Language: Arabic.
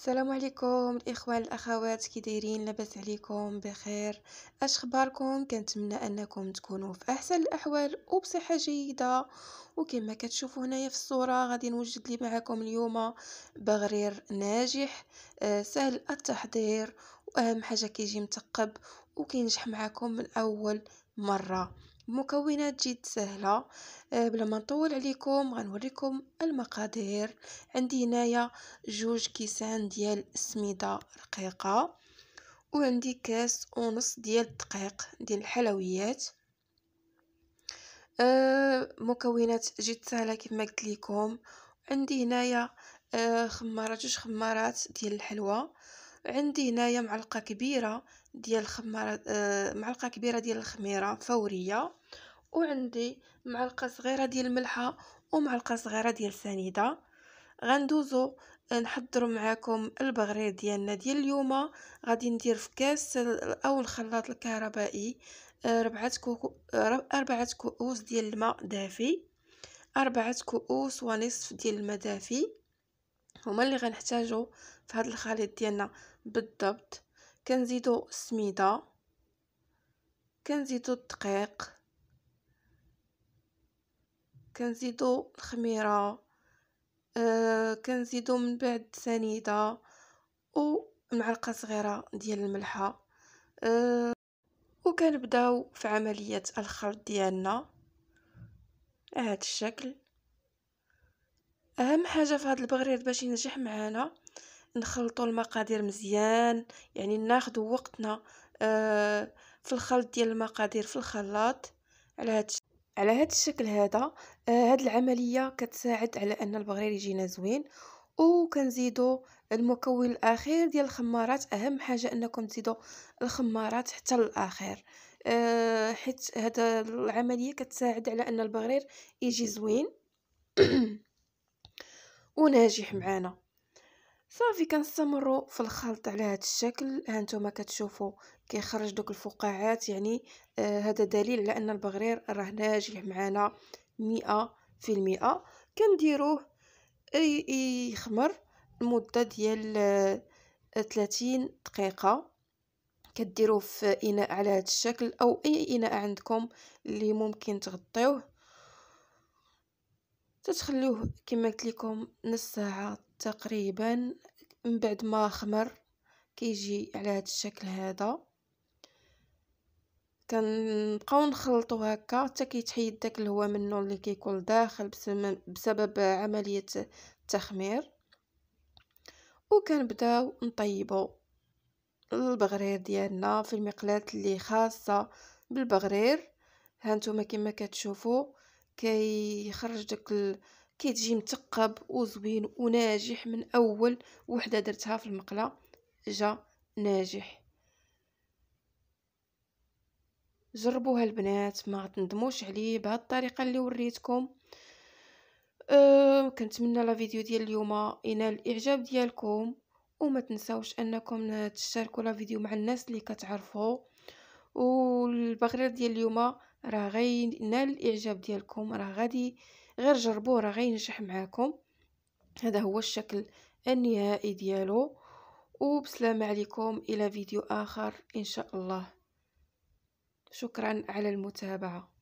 السلام عليكم الاخوان الاخوات كي دايرين لاباس عليكم بخير اش اخباركم كنتمنى انكم تكونوا في احسن الاحوال وبصحه جيده وكما كتشوفوا هنايا في الصوره غادي نوجد لي معكم اليوم بغرير ناجح آه سهل التحضير واهم حاجه كيجي متقب وكينجح معكم من اول مره مكونات جد سهله آه، بلا ما نطول عليكم غنوريكم المقادير عندي هنايا جوج كيسان ديال السميده رقيقه وعندي كاس ونص ديال الدقيق ديال الحلويات آه، مكونات جد سهله كما قلت لكم عندي هنايا أه خماره جوج خمارات ديال الحلوى عندي هنايا معلقه كبيره ديال خمارة آه، معلقه كبيره ديال الخميره فوريه وعندي معلقه صغيره ديال الملحه ومعلقه صغيره ديال سنيده غندوزو نحضر معاكم البغرير ديالنا ديال اليوم غادي ندير في كاس او الخلاط الكهربائي آه، ربعة كوكو آه، أربعة كؤوس ديال الماء دافي أربعة كؤوس ونصف ديال الماء دافي هما اللي غنحتاجو في هذا الخليط ديالنا بالضبط كنزيدو السميده كنزيدو الدقيق كنزيدو الخميره آه كنزيدو من بعد سنيده ومعلقه صغيره ديال الملحه آه وكنبداو في عمليه الخلط ديالنا على هذا الشكل اهم حاجه في هذا البغرير باش ينجح معانا نخلطوا المقادير مزيان يعني ناخذ وقتنا آه، في الخلط ديال المقادير في الخلاط على هاد على هذا الشكل هذا آه هاد العمليه كتساعد على ان البغرير يجينا زوين وكنزيدوا المكون الاخير ديال الخمارات اهم حاجه انكم تزيدوا الخمارات حتى الاخير آه حيت هاد العمليه كتساعد على ان البغرير يجي زوين وناجح معانا صافي كنستمروا في الخلط على هذا الشكل هانتوما كتشوفوا كيخرج دوك الفقاعات يعني آه هذا دليل على ان البغرير راه ناجح معانا مئة في المئة كنديروه يخمر المدة ديال 30 آه، دقيقة كديروه في اناء على هذا الشكل او اي اناء عندكم اللي ممكن تغطيوه تتخليوه كما قلت لكم نص ساعه تقريبا من بعد ما خمر كيجي على هذا الشكل هذا كنبقاو نخلطو هكا حتى كيتحيد داك الهواء منه اللي كيكون داخل بسبب عمليه التخمير وكنبداو نطيبو البغرير ديالنا في المقلاه اللي خاصه بالبغرير هانتوما كما كتشوفوا كيخرج داك ال... كيتجي مثقب وزوين وناجح من اول وحده درتها في المقله جا ناجح جربوها البنات ما تندموش عليه بهذه الطريقه اللي وريتكم أه كنتمنى لا فيديو ديال اليوم ينال الاعجاب ديالكم وما تنساوش انكم تشاركوا لا فيديو مع الناس اللي كتعرفوا والبغرير ديال اليوم راه غي الاعجاب ديالكم راه غادي غير جربوه راه غينجح معاكم هذا هو الشكل النهائي ديالو وبسلام عليكم الى فيديو اخر ان شاء الله شكرا على المتابعه